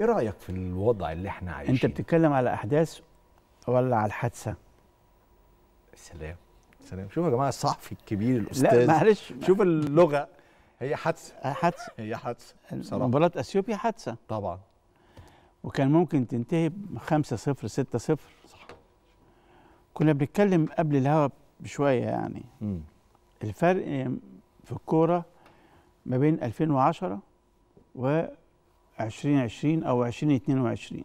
ايه رايك في الوضع اللي احنا عايشينه انت بتتكلم على احداث ولا على الحادثه سلام سلام شوف يا جماعه الصحفي الكبير الاستاذ لا معلش شوف اللغه هي حادثه حادثه هي حادثه مباراه اثيوبيا حادثه طبعا وكان ممكن تنتهي 5 0 6 0 صح كنا بنتكلم قبل الهوا بشويه يعني م. الفرق في الكوره ما بين 2010 و 2020 او 2022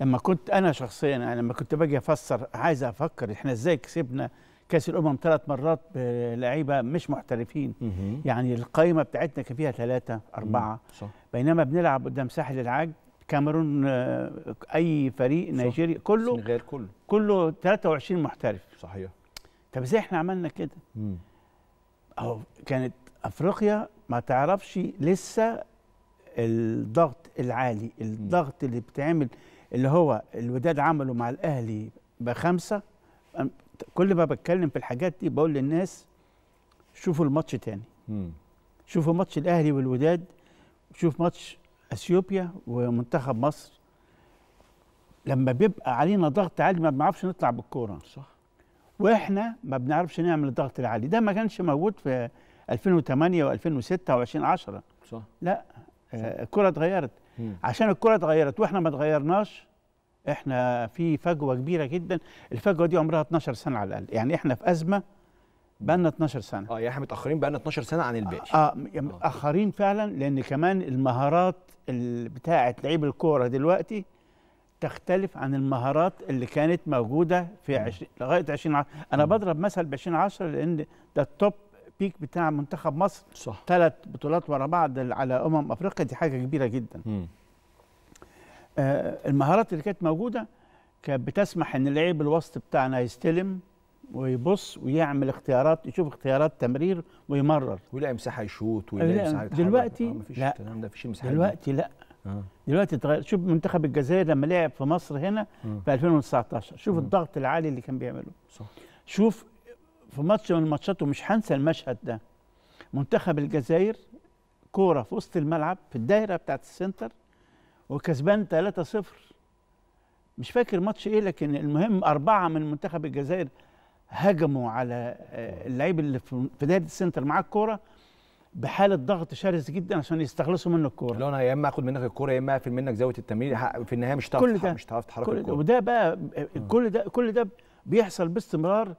لما كنت انا شخصيا يعني لما كنت باجي افسر عايز افكر احنا ازاي كسبنا كاس الامم ثلاث مرات بلعيبه مش محترفين مم. يعني القائمه بتاعتنا كان فيها ثلاثه اربعه صح. بينما بنلعب قدام ساحل العاج كاميرون آه، اي فريق نيجيري كله غير كله كله 23 محترف صحيح طب ازاي احنا عملنا كده؟ او كانت افريقيا ما تعرفش لسه الضغط العالي الضغط اللي بتعمل اللي هو الوداد عمله مع الاهلي بخمسه كل ما بتكلم في الحاجات دي بقول للناس شوفوا الماتش تاني شوفوا ماتش الاهلي والوداد شوف ماتش اثيوبيا ومنتخب مصر لما بيبقى علينا ضغط عالي ما بنعرفش نطلع بالكوره صح واحنا ما بنعرفش نعمل الضغط العالي ده ما كانش موجود في 2008 و2006 و2010 صح لا آه، الكره اتغيرت عشان الكره اتغيرت واحنا ما اتغيرناش احنا في فجوه كبيره جدا الفجوه دي عمرها 12 سنه على الاقل يعني احنا في ازمه بقالنا 12 سنه اه يعني احنا متاخرين بقالنا 12 سنه عن الباقي اه, آه، يعني متاخرين فعلا لان كمان المهارات بتاعه لعيب الكوره دلوقتي تختلف عن المهارات اللي كانت موجوده في عش... لغايه 20 عشر. انا بضرب مثل ب 20 10 لان ده التوب البيك بتاع منتخب مصر صح ثلاث بطولات ورا بعض على امم افريقيا دي حاجه كبيره جدا آه المهارات اللي كانت موجوده كانت بتسمح ان اللعيب الوسط بتاعنا يستلم ويبص ويعمل اختيارات يشوف اختيارات تمرير ويمرر ويلاقي مساحه يشوط ويلاقي مساحه يتحرك دلوقتي آه، لا مفيش مساحه دلوقتي لا آه. دلوقتي اتغير شوف منتخب الجزائر لما لعب في مصر هنا في 2019 شوف الضغط العالي اللي كان بيعمله صح شوف في ماتش من الماتشات ومش هنسى المشهد ده منتخب الجزائر كوره في وسط الملعب في الدايره بتاعت السنتر وكسبان 3-0 مش فاكر ماتش ايه لكن المهم اربعه من منتخب الجزائر هجموا على آه، اللعيب اللي في دايره السنتر معاه الكوره بحاله ضغط شرس جدا عشان يستخلصوا منه الكوره اللي انا يا اما اخد منك الكوره يا اما اقفل منك زاويه التمرير في النهايه مش هتعرف مش هتعرف تحرك الكوره وده بقى آه، كل ده كل ده بيحصل باستمرار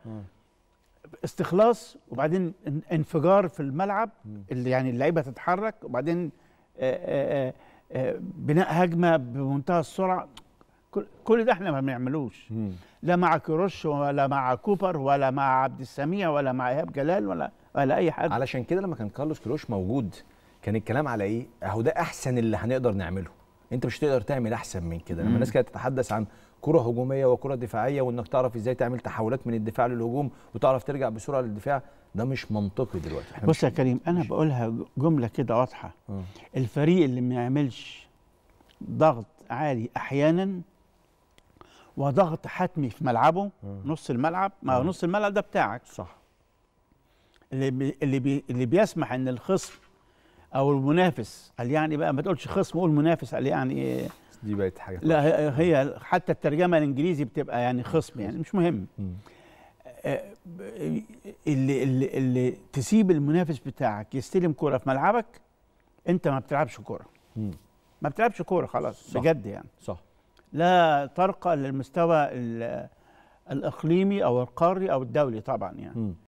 استخلاص وبعدين انفجار في الملعب اللي يعني اللعيبه تتحرك وبعدين آه، آه، آه، بناء هجمه بمنتهى السرعه كل ده احنا ما بنعملوش لا مع كروش ولا مع كوبر ولا مع عبد السميع ولا مع ايهاب جلال ولا ولا اي حد علشان كده لما كان كارلوس كروش موجود كان الكلام على ايه اهو ده احسن اللي هنقدر نعمله انت مش هتقدر تعمل احسن من كده لما الناس كانت تتحدث عن كره هجوميه وكره دفاعيه وانك تعرف ازاي تعمل تحولات من الدفاع للهجوم وتعرف ترجع بسرعه للدفاع ده مش منطقي دلوقتي بص يا كريم انا بقولها جمله كده واضحه م. آه. الفريق اللي ما يعملش ضغط عالي احيانا وضغط حتمي في ملعبه م. آه. نص الملعب ما آه. نص الملعب ده بتاعك صح اللي بي اللي, بي اللي بيسمح ان الخصم او المنافس قال يعني بقى ما تقولش خصم قول منافس قال يعني إيه؟ دي بقت حاجه لا هي حتى الترجمه الانجليزي بتبقى يعني خصم يعني مش مهم آه، اللي اللي اللي تسيب المنافس بتاعك يستلم كوره في ملعبك انت ما بتلعبش كوره ما بتلعبش كوره خلاص صح بجد يعني صح لا ترقى للمستوى الاقليمي او القاري او الدولي طبعا يعني م.